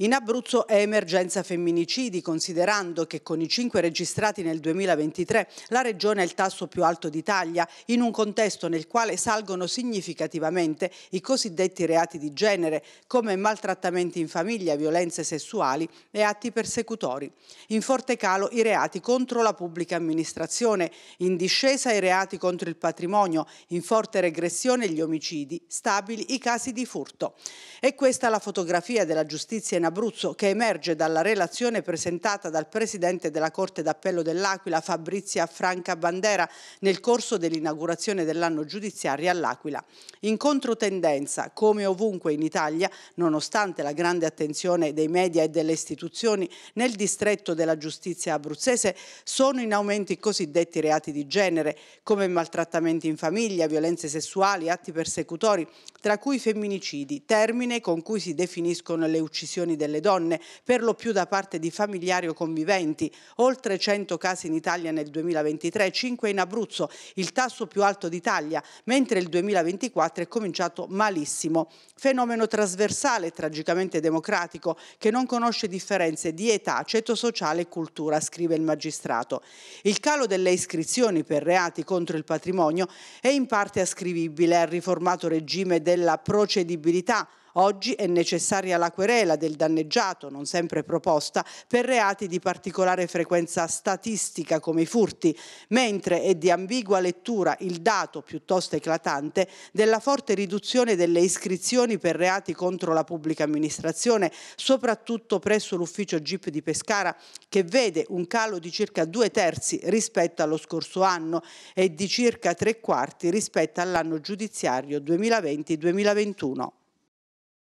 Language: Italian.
In Abruzzo è emergenza femminicidi, considerando che con i 5 registrati nel 2023 la regione ha il tasso più alto d'Italia, in un contesto nel quale salgono significativamente i cosiddetti reati di genere, come maltrattamenti in famiglia, violenze sessuali e atti persecutori. In forte calo i reati contro la pubblica amministrazione, in discesa i reati contro il patrimonio, in forte regressione gli omicidi, stabili i casi di furto. E questa la fotografia della giustizia in Abruzzo che emerge dalla relazione presentata dal Presidente della Corte d'Appello dell'Aquila Fabrizia Franca Bandera nel corso dell'inaugurazione dell'anno giudiziario all'Aquila. In controtendenza, come ovunque in Italia, nonostante la grande attenzione dei media e delle istituzioni, nel distretto della giustizia abruzzese sono in aumento i cosiddetti reati di genere, come maltrattamenti in famiglia, violenze sessuali, atti persecutori, tra cui femminicidi, termine con cui si definiscono le uccisioni violazioni delle donne, per lo più da parte di familiari o conviventi. Oltre 100 casi in Italia nel 2023, 5 in Abruzzo, il tasso più alto d'Italia, mentre il 2024 è cominciato malissimo. Fenomeno trasversale, tragicamente democratico, che non conosce differenze di età, ceto sociale e cultura, scrive il magistrato. Il calo delle iscrizioni per reati contro il patrimonio è in parte ascrivibile al riformato regime della procedibilità Oggi è necessaria la querela del danneggiato, non sempre proposta, per reati di particolare frequenza statistica come i furti, mentre è di ambigua lettura il dato piuttosto eclatante della forte riduzione delle iscrizioni per reati contro la pubblica amministrazione, soprattutto presso l'ufficio GIP di Pescara, che vede un calo di circa due terzi rispetto allo scorso anno e di circa tre quarti rispetto all'anno giudiziario 2020-2021.